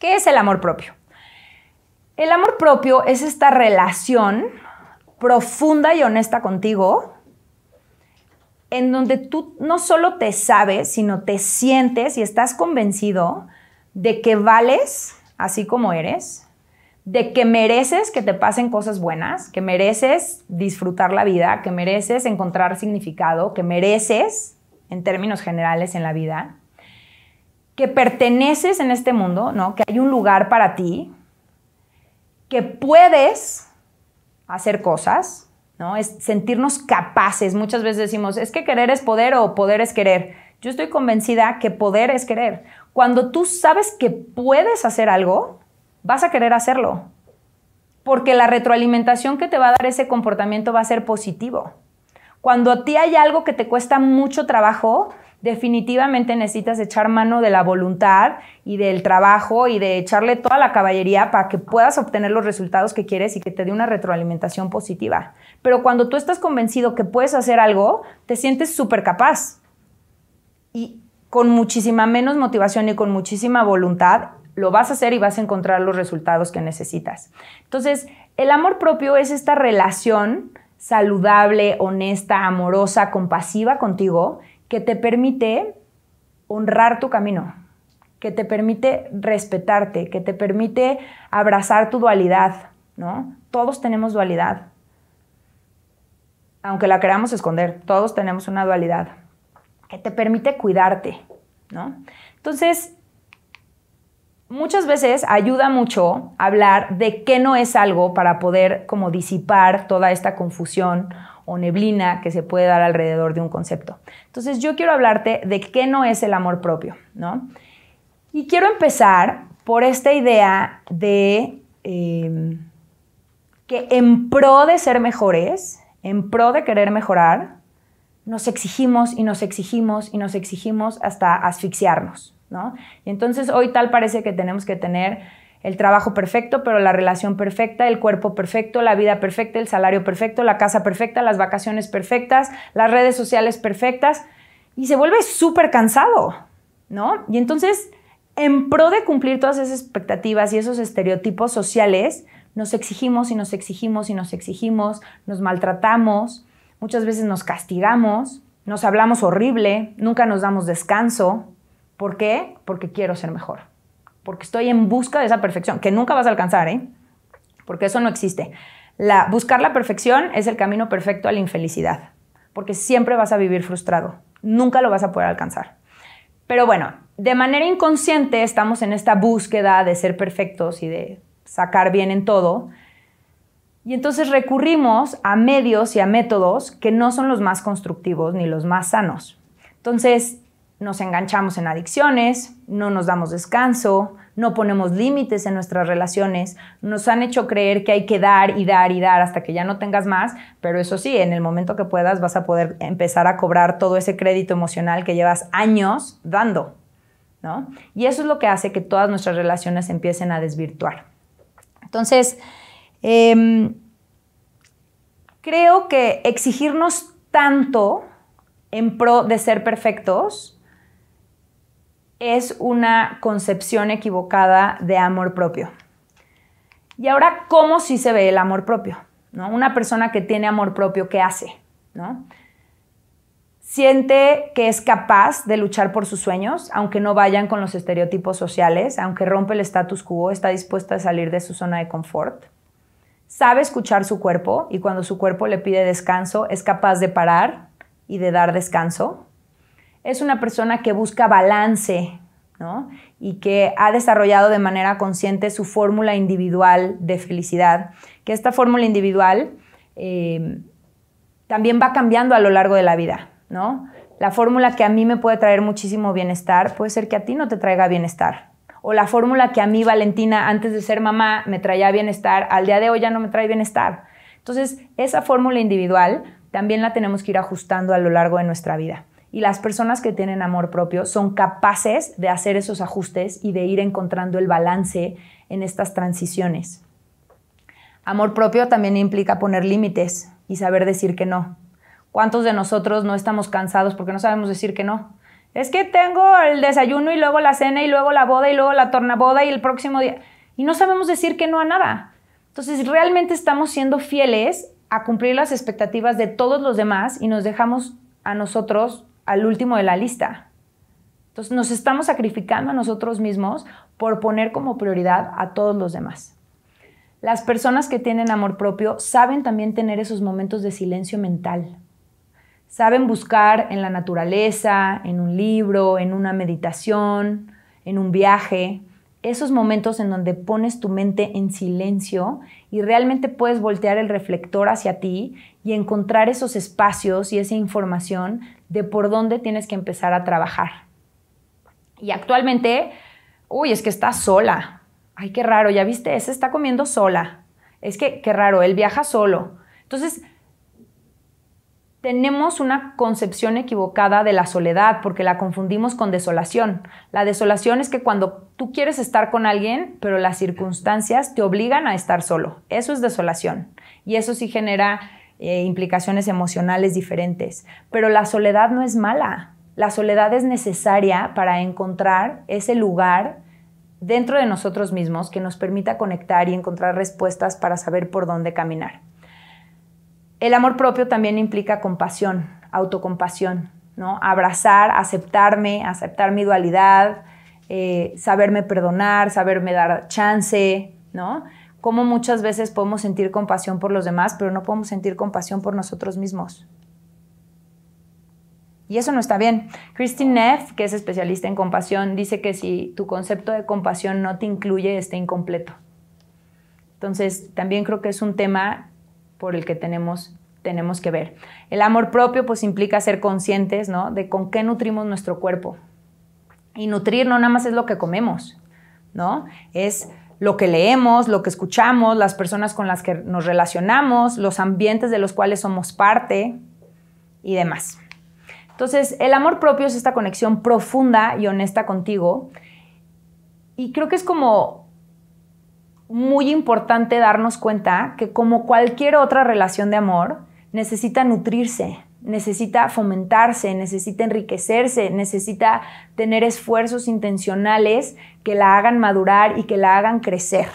¿Qué es el amor propio? El amor propio es esta relación profunda y honesta contigo, en donde tú no solo te sabes, sino te sientes y estás convencido de que vales así como eres, de que mereces que te pasen cosas buenas, que mereces disfrutar la vida, que mereces encontrar significado, que mereces, en términos generales, en la vida, que perteneces en este mundo, ¿no? Que hay un lugar para ti, que puedes hacer cosas, ¿no? Es sentirnos capaces. Muchas veces decimos, es que querer es poder o poder es querer. Yo estoy convencida que poder es querer. Cuando tú sabes que puedes hacer algo, vas a querer hacerlo. Porque la retroalimentación que te va a dar ese comportamiento va a ser positivo. Cuando a ti hay algo que te cuesta mucho trabajo, definitivamente necesitas echar mano de la voluntad y del trabajo y de echarle toda la caballería para que puedas obtener los resultados que quieres y que te dé una retroalimentación positiva. Pero cuando tú estás convencido que puedes hacer algo, te sientes súper capaz. Y con muchísima menos motivación y con muchísima voluntad, lo vas a hacer y vas a encontrar los resultados que necesitas. Entonces, el amor propio es esta relación saludable, honesta, amorosa, compasiva contigo que te permite honrar tu camino, que te permite respetarte, que te permite abrazar tu dualidad, ¿no? Todos tenemos dualidad, aunque la queramos esconder, todos tenemos una dualidad, que te permite cuidarte, ¿no? Entonces, Muchas veces ayuda mucho hablar de qué no es algo para poder como disipar toda esta confusión o neblina que se puede dar alrededor de un concepto. Entonces yo quiero hablarte de qué no es el amor propio, ¿no? Y quiero empezar por esta idea de em, que en pro de ser mejores, en pro de querer mejorar, nos exigimos y nos exigimos y nos exigimos hasta asfixiarnos, y entonces hoy tal parece que tenemos que tener el trabajo perfecto, pero la relación perfecta, el cuerpo perfecto, la vida perfecta, el salario perfecto, la casa perfecta, las vacaciones perfectas, las redes sociales perfectas, y se vuelve súper cansado, ¿no? Y entonces, en pro de cumplir todas esas expectativas y esos estereotipos sociales, nos exigimos y nos exigimos y nos exigimos, nos maltratamos, muchas veces nos castigamos, nos hablamos horrible, nunca nos damos descanso, ¿Por qué? Porque quiero ser mejor. Porque estoy en busca de esa perfección, que nunca vas a alcanzar, ¿eh? Porque eso no existe. buscar la perfección es el camino perfecto a la infelicidad, porque siempre vas a vivir frustrado, nunca lo vas a poder alcanzar. Pero bueno, de manera inconsciente estamos en esta búsqueda de ser perfectos y de sacar bien en todo, y entonces recurrimos a medios y a métodos que no son los más constructivos ni los más sanos. Entonces, nos enganchamos en adicciones, no nos damos descanso, no ponemos límites en nuestras relaciones, nos han hecho creer que hay que dar y dar y dar hasta que ya no tengas más, pero eso sí, en el momento que puedas vas a poder empezar a cobrar todo ese crédito emocional que llevas años dando, ¿no? Y eso es lo que hace que todas nuestras relaciones empiecen a desvirtuar. Entonces, em, creo que exigirnos tanto en pro de ser perfectos, es una concepción equivocada de amor propio. Y ahora, ¿cómo sí se ve el amor propio? ¿No? Una persona que tiene amor propio, ¿qué hace? ¿No? Siente que es capaz de luchar por sus sueños, aunque no vayan con los estereotipos sociales, aunque rompe el status quo, está dispuesta a salir de su zona de confort. Sabe escuchar su cuerpo y cuando su cuerpo le pide descanso, es capaz de parar y de dar descanso es una persona que busca balance, Y que ha desarrollado de manera consciente su fórmula individual de felicidad, que esta fórmula individual eh, también va cambiando a lo largo de la vida, La fórmula que a mí me puede traer muchísimo bienestar puede ser que a ti no te traiga bienestar. O la fórmula que a mí, Valentina, antes de ser mamá, me traía bienestar, al día de hoy ya no me trae bienestar. Entonces, esa fórmula individual también la tenemos que ir ajustando a lo largo de nuestra vida. Y las personas que tienen amor propio son capaces de hacer esos ajustes y de ir encontrando el balance en estas transiciones. Amor propio también implica poner límites y saber decir que no. ¿Cuántos de nosotros no estamos cansados porque no sabemos decir que no? Es que tengo el desayuno y luego la cena y luego la boda y luego la tornaboda y el próximo día. Y no sabemos decir que no a nada. Entonces, realmente estamos siendo fieles a cumplir las expectativas de todos los demás y nos dejamos a nosotros al último de la lista. Entonces nos estamos sacrificando a nosotros mismos por poner como prioridad a todos los demás. Las personas que tienen amor propio saben también tener esos momentos de silencio mental. Saben buscar en la naturaleza, en un libro, en una meditación, en un viaje, esos momentos en donde pones tu mente en silencio y realmente puedes voltear el reflector hacia ti y encontrar esos espacios y esa información de por dónde tienes que empezar a trabajar. Y actualmente, uy, es que está sola. Ay, qué raro, ya viste, ese está comiendo sola. Es que, qué raro, él viaja solo. Entonces, tenemos una concepción equivocada de la soledad porque la confundimos con desolación. La desolación es que cuando tú quieres estar con alguien, pero las circunstancias te obligan a estar solo. Eso es desolación. Y eso sí genera eh, implicaciones emocionales diferentes. Pero la soledad no es mala. La soledad es necesaria para encontrar ese lugar dentro de nosotros mismos que nos permita conectar y encontrar respuestas para saber por dónde caminar. El amor propio también implica compasión, autocompasión, ¿no? Abrazar, aceptarme, aceptar mi dualidad, eh, saberme perdonar, saberme dar chance, ¿no? Como muchas veces podemos sentir compasión por los demás, pero no podemos sentir compasión por nosotros mismos. Y eso no está bien. Christine Neff, que es especialista en compasión, dice que si tu concepto de compasión no te incluye, está incompleto. Entonces, también creo que es un tema por el que tenemos tenemos que ver. El amor propio pues implica ser conscientes, ¿no? De con qué nutrimos nuestro cuerpo. Y nutrir no nada más es lo que comemos, ¿no? Es lo que leemos, lo que escuchamos, las personas con las que nos relacionamos, los ambientes de los cuales somos parte y demás. Entonces, el amor propio es esta conexión profunda y honesta contigo. Y creo que es como muy importante darnos cuenta que como cualquier otra relación de amor, necesita nutrirse, necesita fomentarse, necesita enriquecerse, necesita tener esfuerzos intencionales que la hagan madurar y que la hagan crecer.